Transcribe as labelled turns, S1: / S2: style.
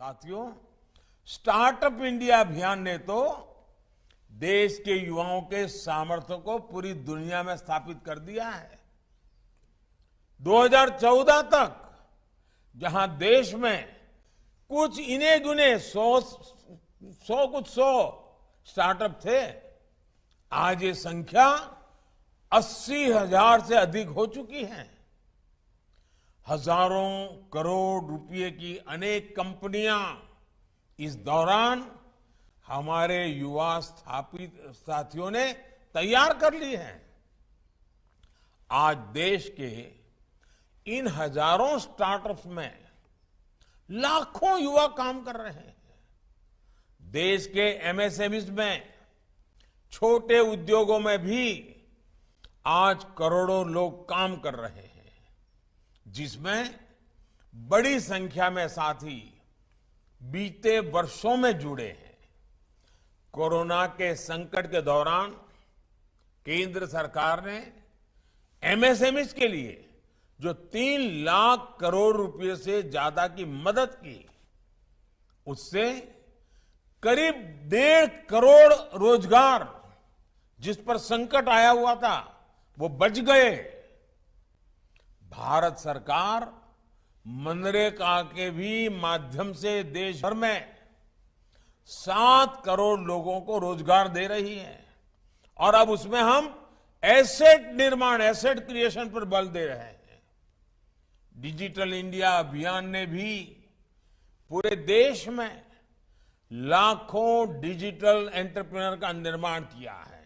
S1: साथियों startup India अभियान ने तो देश के युवाओं के सामर्थ्य को पूरी दुनिया में स्थापित कर दिया है 2014 तक जहां देश में कुछ इने गुने सौ सौ कुछ सौ स्टार्टअप थे आज ये संख्या अस्सी हजार से अधिक हो चुकी है हजारों करोड़ रुपए की अनेक कंपनियां इस दौरान हमारे युवा स्थापित साथियों ने तैयार कर ली है आज देश के इन हजारों स्टार्टअप्स में लाखों युवा काम कर रहे हैं देश के एमएसएमईज e में छोटे उद्योगों में भी आज करोड़ों लोग काम कर रहे हैं जिसमें बड़ी संख्या में साथी बीते वर्षों में जुड़े हैं कोरोना के संकट के दौरान केंद्र सरकार ने एमएसएमएस के लिए जो तीन लाख करोड़ रुपए से ज्यादा की मदद की उससे करीब डेढ़ करोड़ रोजगार जिस पर संकट आया हुआ था वो बच गए भारत सरकार मनरेगा के भी माध्यम से देश भर में सात करोड़ लोगों को रोजगार दे रही है और अब उसमें हम एसेट निर्माण एसेट क्रिएशन पर बल दे रहे हैं डिजिटल इंडिया अभियान ने भी पूरे देश में लाखों डिजिटल एंटरप्रेन्योर का निर्माण किया है